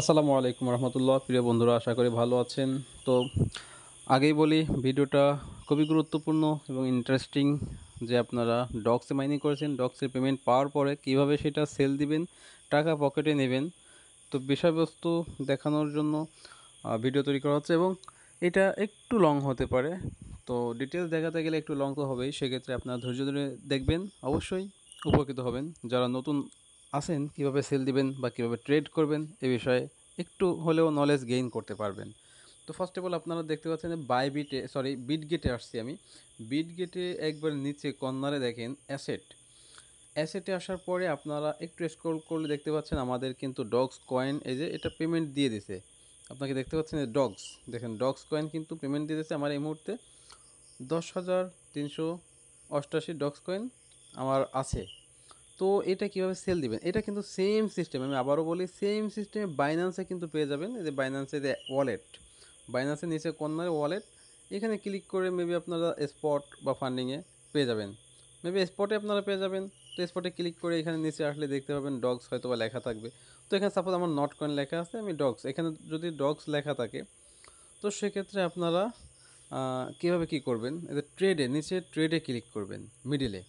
আসসালামু আলাইকুম রহমতুল্লাহ প্রিয় বন্ধুরা আশা করি ভালো আছেন তো আগেই বলি ভিডিওটা খুবই গুরুত্বপূর্ণ এবং ইন্টারেস্টিং যে আপনারা ডক্সে মাইনিং করেছেন ডক্সের পেমেন্ট পাওয়ার পরে কিভাবে সেটা সেল দিবেন টাকা পকেটে নেবেন তো বিষয়বস্তু দেখানোর জন্য ভিডিও তৈরি করা হচ্ছে এবং এটা একটু লং হতে পারে তো ডিটেলস দেখাতে গেলে একটু লং তো হবেই সেক্ষেত্রে আপনারা ধৈর্য ধরে দেখবেন অবশ্যই উপকৃত হবেন যারা নতুন আসেন কিভাবে সেল দিবেন বা কিভাবে ট্রেড করবেন এ বিষয়ে একটু হলেও নলেজ গেইন করতে পারবেন তো ফার্স্ট অফ অল আপনারা দেখতে পাচ্ছেন বাই বিটে সরি বিট গেটে আসছি আমি বিট গেটে একবার নিচে কর্নারে দেখেন অ্যাসেট অ্যাসেটে আসার পরে আপনারা একটু স্ক্রল করলে দেখতে পাচ্ছেন আমাদের কিন্তু ডগস কয়েন এই যে এটা পেমেন্ট দিয়ে দিছে আপনাকে দেখতে পাচ্ছেন ডগস দেখেন ডগস কয়েন কিন্তু পেমেন্ট দিয়ে দিচ্ছে আমার এই মুহূর্তে দশ হাজার তিনশো অষ্টাশি ডগস কয়েন আমার আছে তো এটা কিভাবে সেল দিবেন এটা কিন্তু সেম সিস্টেম আমি আবারও বলি সেম সিস্টেমে বাইন্যান্সে কিন্তু পেয়ে যাবেন এই যে বাইন্যান্সে যে ওয়ালেট বাইন্যান্সের নিচে কর্নারে ওয়ালেট এখানে ক্লিক করে মেবি আপনারা স্পট বা ফান্ডিংয়ে পেয়ে যাবেন মেবি স্পটে আপনারা পেয়ে যাবেন তো স্পটে ক্লিক করে এখানে নিচে আসলে দেখতে পাবেন ডগস হয়তো বা লেখা থাকবে তো এখানে সাপোজ আমার নট কয়েন লেখা আছে আমি ডগস এখানে যদি ডগস লেখা থাকে তো সেক্ষেত্রে আপনারা কীভাবে কি করবেন এদের ট্রেডে নিচে ট্রেডে ক্লিক করবেন মিডিলে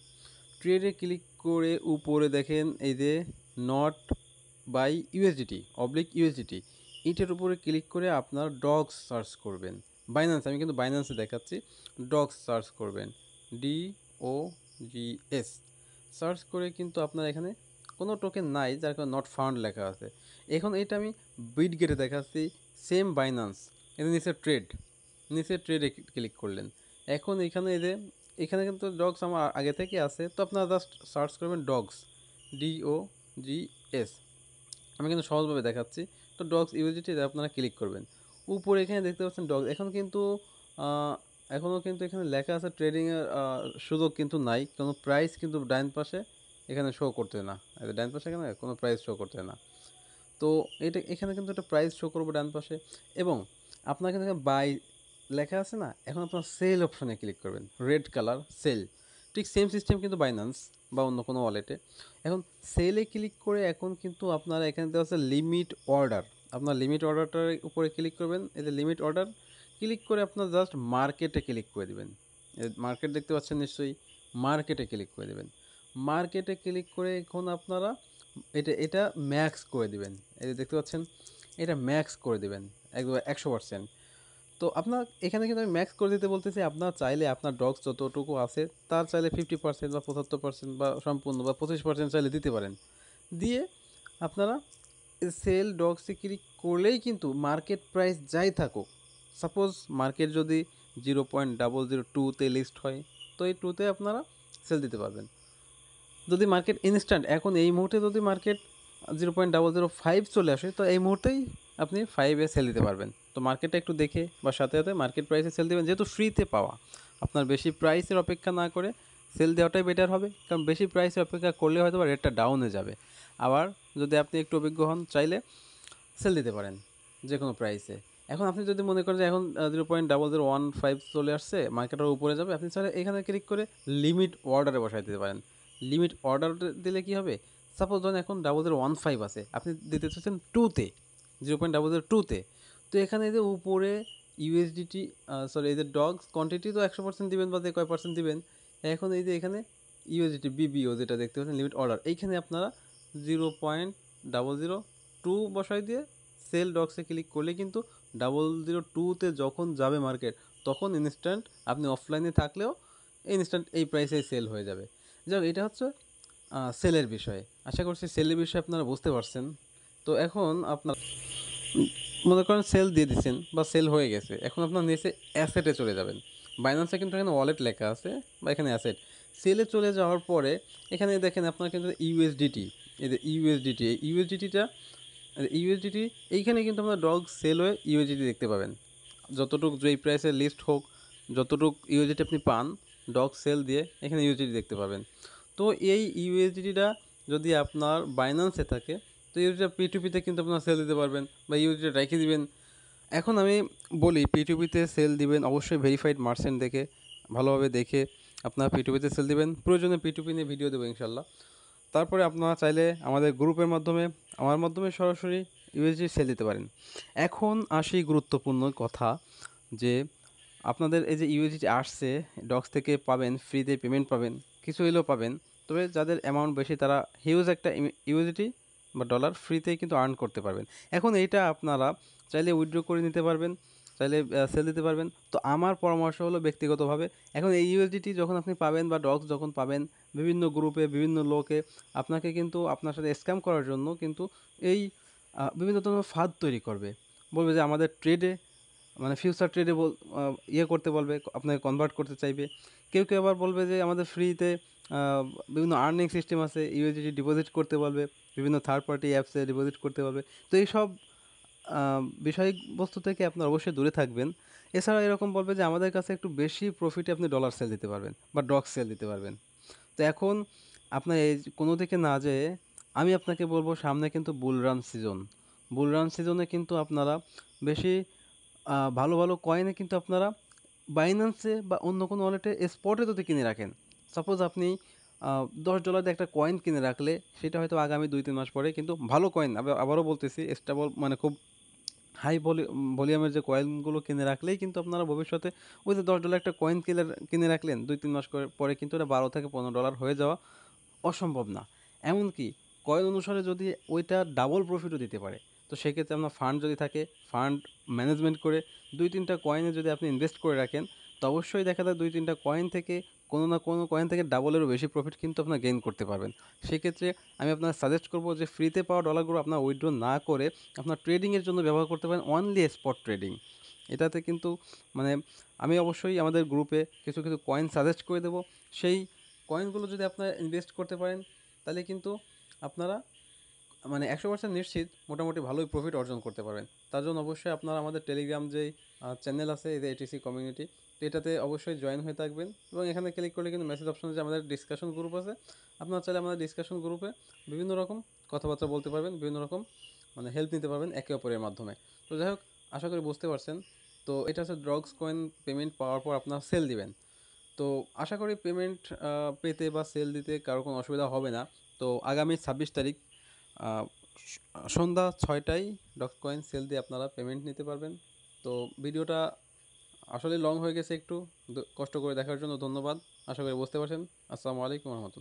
ট্রেডে ক্লিক করে উপরে দেখেন এই যে not by USDT oblique USDT এটার উপরে ক্লিক করে আপনার ডগস সার্চ করবেন বাইন্যান্স আমি কিন্তু বাইন্যান্সে দেখাচ্ছি ডগস সার্চ করবেন D O G S search করে কিন্তু আপনার এখানে কোনো টোকেন নাই যার কারণে নট ফান্ড লেখা আছে এখন এটা আমি বিড গেটে দেখাচ্ছি সেম বাইন্যান্স এদের নিচে ট্রেড নিচে ট্রেডে ক্লিক করলেন এখন এখানে এই যে এখানে কিন্তু ডগস আমার আগে থেকে আছে তো আপনারা জাস্ট সার্চ করবেন ডগস ডিও জি এস আমি কিন্তু সহজভাবে দেখাচ্ছি তো ডগস ইউজিটিতে আপনারা ক্লিক করবেন উপরে এখানে দেখতে পাচ্ছেন ডগস এখন কিন্তু এখনও কিন্তু এখানে লেখা আছে ট্রেডিংয়ের সুযোগ কিন্তু নাই কোনো প্রাইস কিন্তু ডাইন পাশে এখানে শো করতে না ডাইন পাশে এখানে কোনো প্রাইস শো করতে না তো এটা এখানে কিন্তু একটা প্রাইস শো করবো ডান পাশে এবং আপনার কিন্তু বাই লেখা আছে না এখন আপনার সেল অপশনে ক্লিক করবেন রেড কালার সেল ঠিক সেম সিস্টেম কিন্তু বাইনান্স বা অন্য কোনো ওয়ালেটে এখন সেলে ক্লিক করে এখন কিন্তু আপনারা এখানে দেওয়া আছে লিমিট অর্ডার আপনার লিমিট অর্ডারটার উপরে ক্লিক করবেন এতে লিমিট অর্ডার ক্লিক করে আপনার জাস্ট মার্কেটে ক্লিক করে দেবেন মার্কেট দেখতে পাচ্ছেন নিশ্চয়ই মার্কেটে ক্লিক করে দেবেন মার্কেটে ক্লিক করে এখন আপনারা এটা এটা ম্যাক্স করে দেবেন এই দেখতে পাচ্ছেন এটা ম্যাক্স করে দেবেন একদম একশো পার্সেন্ট তো আপনার এখানে কিন্তু আমি ম্যাক্স করে দিতে বলতেছি আপনার চাইলে আপনার ডগস যতটুকু আছে তার চাইলে ফিফটি পার্সেন্ট বা পঁচাত্তর পার্সেন্ট বা সম্পূর্ণ বা পঁচিশ পার্সেন্ট চাইলে দিতে পারেন দিয়ে আপনারা সেল ডগস বিক্রি করলেই কিন্তু মার্কেট প্রাইস যাই থাকুক সাপোজ মার্কেট যদি জিরো পয়েন্ট ডাবল জিরো টুতে লিস্ট হয় তো এই টুতে আপনারা সেল দিতে পারবেন যদি মার্কেট ইনস্ট্যান্ট এখন এই মুহূর্তে যদি market zero point double zero five চলে আসে তো এই মুহূর্তেই আপনি ফাইভে সেল দিতে পারবেন তো মার্কেটটা একটু দেখে বা সাথে সাথে মার্কেট প্রাইসে সেল দেবেন যেহেতু ফ্রিতে পাওয়া আপনার বেশি প্রাইসের অপেক্ষা না করে সেল দেওয়াটাই বেটার হবে কারণ বেশি প্রাইসের অপেক্ষা করলে হয়তো বা রেটটা ডাউনে যাবে আবার যদি আপনি একটু অভিজ্ঞ হন চাইলে সেল দিতে পারেন যে কোনো প্রাইসে এখন আপনি যদি মনে করেন যে এখন zero point double zero one five চলে আসছে মার্কেটের উপরে যাবে আপনি চাইলে এখানে ক্লিক করে লিমিট অর্ডারে বসাই দিতে পারেন লিমিট অর্ডার দিলে কি হবে সাপোজ ধরুন এখন ডাবল জিরো ওয়ান ফাইভ আছে আপনি দিতে চাচ্ছেন টুতে জিরো পয়েন্ট ডাবল জিরো টুতে তো এখানে যে উপরে ইউএসডিটি সরি এই যে ডগস কোয়ান্টিটি তো একশো পার্সেন্ট দেবেন বা যে কয় পার্সেন্ট দেবেন এখন এই যে এখানে ইউএসডিটি বিবিও যেটা দেখতে পাচ্ছেন লিমিট অর্ডার এইখানে আপনারা zero point double zero two বসাই দিয়ে সেল ডগসে ক্লিক করলে কিন্তু ডাবল জিরো টুতে যখন যাবে মার্কেট তখন ইনস্ট্যান্ট আপনি অফলাইনে থাকলেও ইনস্ট্যান্ট এই প্রাইসে সেল হয়ে যাবে যাক এটা হচ্ছে সেলের বিষয়ে আশা করছি সেলের বিষয়ে আপনারা বুঝতে পারছেন তো এখন আপনার মনে করেন সেল দিয়ে দিচ্ছেন বা সেল হয়ে গেছে এখন আপনার নিচে অ্যাসেটে চলে যাবেন বাইন্যান্সে কিন্তু এখানে ওয়ালেট লেখা আছে বা এখানে অ্যাসেট সেলে চলে যাওয়ার পরে এখানে দেখেন আপনার কিন্তু ইউএসডিটি এই যে ইউএসডিটি এই ইউএসডিটিটা ইউএসডিটি এইখানে কিন্তু আপনার ডগ সেল হয়ে ইউএসডিটি দেখতে পাবেন যতটুক যেই প্রাইসের লিস্ট হোক যতটুক ইউএসডিটি আপনি পান ডগ সেল দিয়ে এখানে ইউএসডিটি দেখতে পাবেন তো এই ইউএসডিটিটা যদি আপনার বাইন্যান্সে থাকে তো ইউটিউবটা পিটুপিতে কিন্তু আপনারা সেল দিতে পারবেন বা ইউটিউবটা রেখে দিবেন এখন আমি বলি পিটুপিতে সেল দিবেন অবশ্যই ভেরিফাইড মার্সেন্ট দেখে ভালোভাবে দেখে আপনারা পিটুপিতে সেল দিবেন প্রয়োজনে পিটুপি নিয়ে ভিডিও দেবো ইনশাল্লাহ তারপরে আপনারা চাইলে আমাদের গ্রুপের মাধ্যমে আমার মাধ্যমে সরাসরি ইউএসডি সেল দিতে পারেন এখন আসি গুরুত্বপূর্ণ কথা যে আপনাদের এই যে ইউএসডি আসছে ডক্স থেকে পাবেন ফ্রিতে পেমেন্ট পাবেন কিছু হলেও পাবেন তবে যাদের অ্যামাউন্ট বেশি তারা হিউজ একটা ইউএসডি বা ডলার ফ্রিতেই কিন্তু আর্ন করতে পারবেন এখন এইটা আপনারা চাইলে উইথড্র করে নিতে পারবেন চাইলে সেল দিতে পারবেন তো আমার পরামর্শ হলো ব্যক্তিগতভাবে এখন এই ইউএসডিটি যখন আপনি পাবেন বা ডগস যখন পাবেন বিভিন্ন গ্রুপে বিভিন্ন লোকে আপনাকে কিন্তু আপনার সাথে স্ক্যাম করার জন্য কিন্তু এই বিভিন্ন ধরনের ফাঁদ তৈরি করবে বলবে যে আমাদের ট্রেডে মানে ফিউচার ট্রেডে ইয়ে করতে বলবে আপনাকে কনভার্ট করতে চাইবে কেউ কেউ আবার বলবে যে আমাদের ফ্রিতে বিভিন্ন আর্নিং সিস্টেম আছে ইউএসডিটি ডিপোজিট করতে পারবে বিভিন্ন থার্ড পার্টি অ্যাপসে ডিপোজিট করতে পারবে তো এইসব বিষয়বস্তু থেকে আপনার অবশ্যই দূরে থাকবেন এছাড়া এরকম বলবে যে আমাদের কাছে একটু বেশি প্রফিটে আপনি ডলার সেল দিতে পারবেন বা ডগ সেল দিতে পারবেন তো এখন আপনার এই কোনো দিকে না যেয়ে আমি আপনাকে বলবো সামনে কিন্তু বুলরান সিজন বুলরান সিজনে কিন্তু আপনারা বেশি ভালো ভালো কয়েনে কিন্তু আপনারা বাইন্যান্সে বা অন্য কোনো ওয়ালেটে স্পটে যদি কিনে রাখেন সাপোজ আপনি দশ ডলার দিয়ে একটা কয়েন কিনে রাখলে সেটা হয়তো আগামী দুই তিন মাস পরে কিন্তু ভালো কয়েন আবারও বলতেছি স্টেবল মানে খুব হাই ভলিউমের যে কয়েনগুলো কিনে রাখলেই কিন্তু আপনারা ভবিষ্যতে ওই যে দশ ডলার একটা কয়েন কিনে কিনে রাখলেন দুই তিন মাস পরে কিন্তু এটা বারো থেকে পনেরো ডলার হয়ে যাওয়া অসম্ভব না এমনকি কয়েন অনুসারে যদি ওইটা ডাবল প্রফিটও দিতে পারে তো সেক্ষেত্রে আপনার ফান্ড যদি থাকে ফান্ড ম্যানেজমেন্ট করে দুই তিনটা কয়েনে যদি আপনি ইনভেস্ট করে রাখেন তো অবশ্যই দেখা যায় দুই তিনটা কয়েন থেকে কোনো না কোনো কয়েন থেকে ডাবলেরও বেশি প্রফিট কিন্তু আপনার গেইন করতে পারবেন সেক্ষেত্রে আমি আপনার সাজেস্ট করবো যে ফ্রিতে পাওয়া ডলারগুলো আপনার উইথড্র না করে আপনার ট্রেডিংয়ের জন্য ব্যবহার করতে পারেন অনলি স্পট ট্রেডিং এটাতে কিন্তু মানে আমি অবশ্যই আমাদের গ্রুপে কিছু কিছু কয়েন সাজেস্ট করে দেব সেই কয়েনগুলো যদি আপনারা ইনভেস্ট করতে পারেন তাহলে কিন্তু আপনারা মানে একশো পার্সেন্ট নিশ্চিত মোটামুটি ভালোই প্রফিট অর্জন করতে পারবেন তার জন্য অবশ্যই আপনারা আমাদের টেলিগ্রাম যেই চ্যানেল আছে এই যে এটিসি কমিউনিটি তো এটাতে অবশ্যই জয়েন হয়ে থাকবেন এবং এখানে ক্লিক করলে কিন্তু মেসেজ অপশন যে আমাদের ডিসকাশন গ্রুপ আছে আপনারা চাইলে আমাদের ডিসকাশন গ্রুপে বিভিন্ন রকম কথাবার্তা বলতে পারবেন বিভিন্ন রকম মানে হেল্প নিতে পারবেন একে অপরের মাধ্যমে তো যাই হোক আশা করি বুঝতে পারছেন তো এটা হচ্ছে ড্রগস কয়েন পেমেন্ট পাওয়ার পর আপনারা সেল দিবেন তো আশা করি পেমেন্ট পেতে বা সেল দিতে কারো কোনো অসুবিধা হবে না তো আগামী ছাব্বিশ তারিখ সন্ধ্যা ছয়টায় ডক কয়েন সেল দিয়ে আপনারা পেমেন্ট নিতে পারবেন তো ভিডিওটা আসলে লং হয়ে গেছে একটু কষ্ট করে দেখার জন্য ধন্যবাদ আশা করি বুঝতে পারছেন আসসালামু আলাইকুম রহমতুল্লাহ